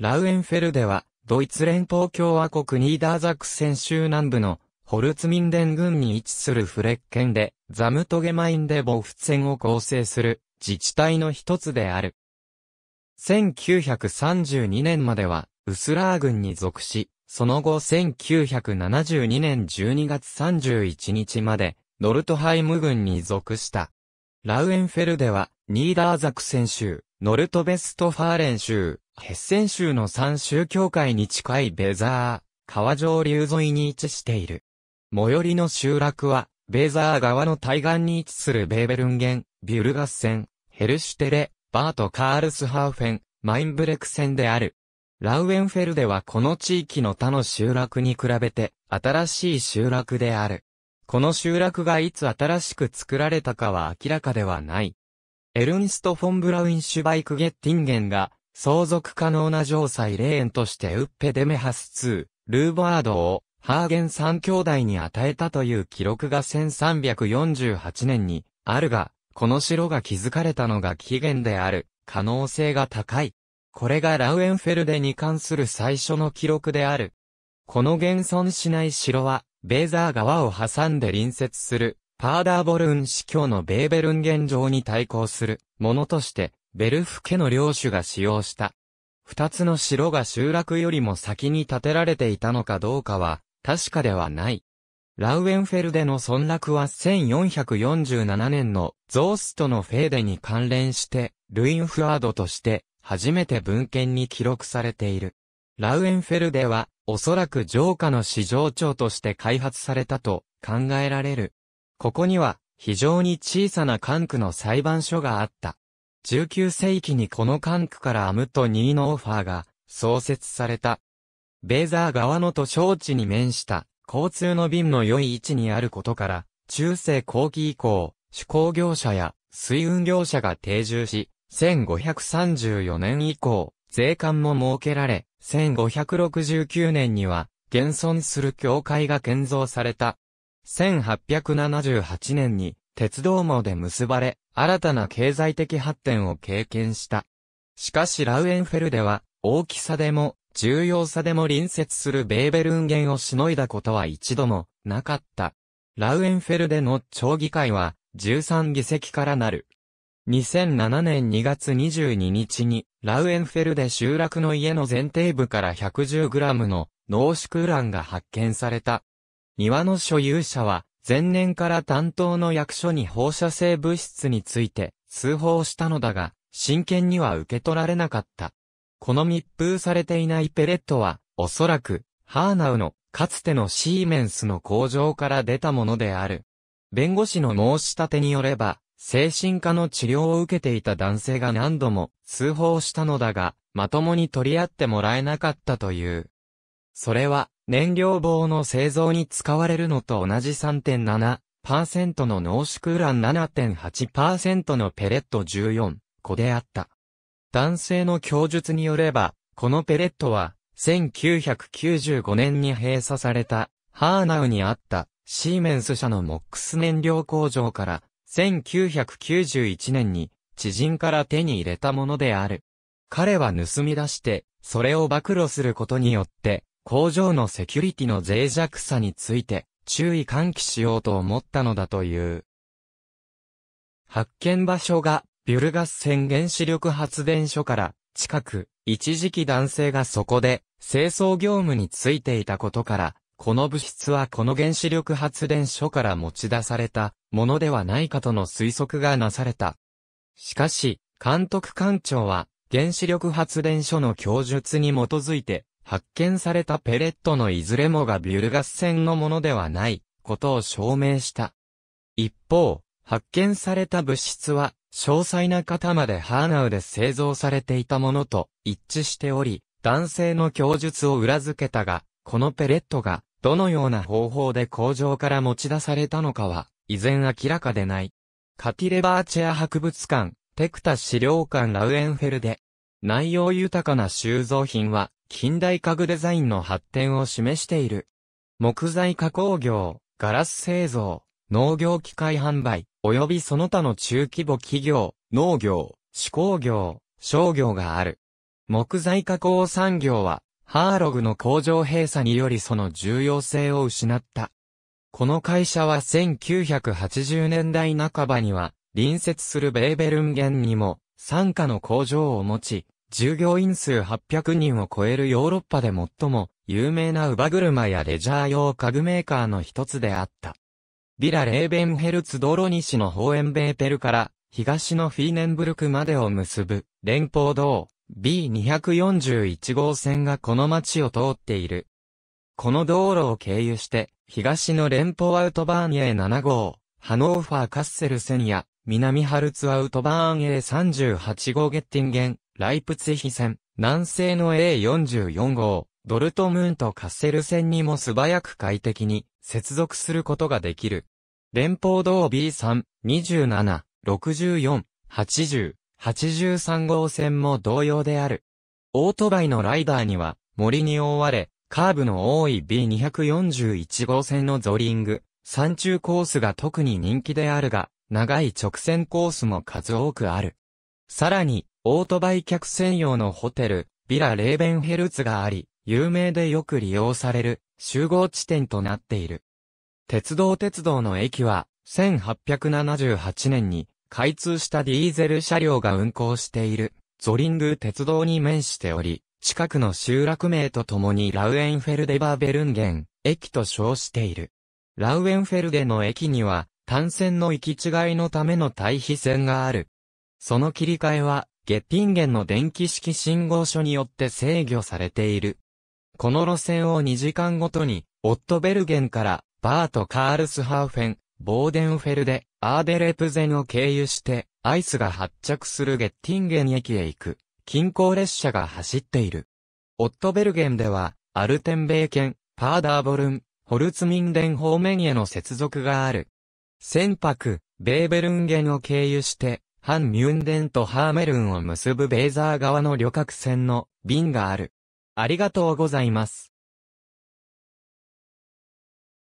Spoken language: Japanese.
ラウエンフェルデは、ドイツ連邦共和国ニーダーザクセン州南部のホルツミンデン郡に位置するフレッケンで、ザムトゲマインデボフツェンを構成する自治体の一つである。1932年までは、ウスラー郡に属し、その後1972年12月31日まで、ノルトハイム郡に属した。ラウエンフェルデは、ニーダーザクセン州、ノルトベストファーレン州、ヘッセン州の三州境界に近いベザー、川上流沿いに位置している。最寄りの集落は、ベザー川の対岸に位置するベーベルンゲン、ビュルガッセン、ヘルシュテレ、バート・カールスハーフェン、マインブレクセンである。ラウエンフェルデはこの地域の他の集落に比べて新しい集落である。この集落がいつ新しく作られたかは明らかではない。エルンスト・フォン・ブラウンシュバイク・ゲッティンゲンが相続可能な城塞霊園としてウッペデメハス2、ルーボアードをハーゲン三兄弟に与えたという記録が1348年にあるが、この城が築かれたのが起源である可能性が高い。これがラウエンフェルデに関する最初の記録である。この現存しない城は、ベーザー川を挟んで隣接する、パーダーボルン司教のベーベルン現状に対抗するものとしてベルフ家の領主が使用した。二つの城が集落よりも先に建てられていたのかどうかは、確かではない。ラウエンフェルデの村落は1447年のゾーストのフェーデに関連して、ルインフアードとして初めて文献に記録されている。ラウエンフェルデは、おそらく城下の市場長として開発されたと考えられる。ここには、非常に小さな管区の裁判所があった。19世紀にこの管区からアムとニーノーファーが創設された。ベーザー川の都小地に面した交通の便の良い位置にあることから、中世後期以降、手工業者や水運業者が定住し、1534年以降、税関も設けられ、1569年には、現存する教会が建造された。1878年に、鉄道網で結ばれ、新たな経済的発展を経験した。しかしラウエンフェルデは、大きさでも、重要さでも隣接するベーベルンゲンをしのいだことは一度も、なかった。ラウエンフェルデの町議会は、13議席からなる。2007年2月22日に、ラウエンフェルデ集落の家の前提部から 110g の濃縮ウランが発見された。庭の所有者は、前年から担当の役所に放射性物質について通報したのだが、真剣には受け取られなかった。この密封されていないペレットは、おそらく、ハーナウの、かつてのシーメンスの工場から出たものである。弁護士の申し立てによれば、精神科の治療を受けていた男性が何度も通報したのだが、まともに取り合ってもらえなかったという。それは、燃料棒の製造に使われるのと同じ3.7%の濃縮ウラン7.8%のペレット14個であった。男性の供述によれば、このペレットは、1995年に閉鎖された、ハーナウにあった、シーメンス社のモックス燃料工場から、1991年に、知人から手に入れたものである。彼は盗み出して、それを暴露することによって、工場のセキュリティの脆弱さについて注意喚起しようと思ったのだという。発見場所がビュルガス線原子力発電所から近く、一時期男性がそこで清掃業務についていたことから、この物質はこの原子力発電所から持ち出されたものではないかとの推測がなされた。しかし、監督官庁は原子力発電所の供述に基づいて発見されたペレットのいずれもがビュルガス線のものではないことを証明した。一方、発見された物質は、詳細な型までハーナウで製造されていたものと一致しており、男性の供述を裏付けたが、このペレットが、どのような方法で工場から持ち出されたのかは、依然明らかでない。カティレバーチェア博物館、テクタ資料館ラウエンフェルで、内容豊かな収蔵品は、近代家具デザインの発展を示している。木材加工業、ガラス製造、農業機械販売、及びその他の中規模企業、農業、手工業、商業がある。木材加工産業は、ハーログの工場閉鎖によりその重要性を失った。この会社は1980年代半ばには、隣接するベーベルンゲンにも、傘下の工場を持ち、従業員数800人を超えるヨーロッパで最も有名な乳母車やレジャー用家具メーカーの一つであった。ビラ・レーベンヘルツ道路西のホーエンベーテルから東のフィーネンブルクまでを結ぶ連邦道 B241 号線がこの街を通っている。この道路を経由して東の連邦アウトバーン A7 号、ハノーファーカッセルセニア、南ハルツアウトバーン A38 号ゲッティンゲン、ライプツヒ線、南西の A44 号、ドルトムーンとカッセル線にも素早く快適に接続することができる。連邦道 B3、27、64、80、83号線も同様である。オートバイのライダーには森に覆われ、カーブの多い B241 号線のゾリング、山中コースが特に人気であるが、長い直線コースも数多くある。さらに、オートバイ客専用のホテル、ビラ・レーベンヘルツがあり、有名でよく利用される集合地点となっている。鉄道鉄道の駅は、1878年に開通したディーゼル車両が運行しているゾリング鉄道に面しており、近くの集落名とともにラウエンフェルデバーベルンゲン駅と称している。ラウエンフェルデの駅には単線の行き違いのための対比線がある。その切り替えは月ゲ源の電気式信号所によって制御されている。この路線を2時間ごとに、オットベルゲンから、バート・カールスハーフェン、ボーデンフェルデ、アーデレプゼンを経由して、アイスが発着するゲッティンゲン駅へ行く、近郊列車が走っている。オットベルゲンでは、アルテンベーケン、パーダーボルン、ホルツミンデン方面への接続がある。船舶、ベーベルンゲンを経由して、ハンミュンデンとハーメルンを結ぶベーザー側の旅客船の便がある。ありがとうございます。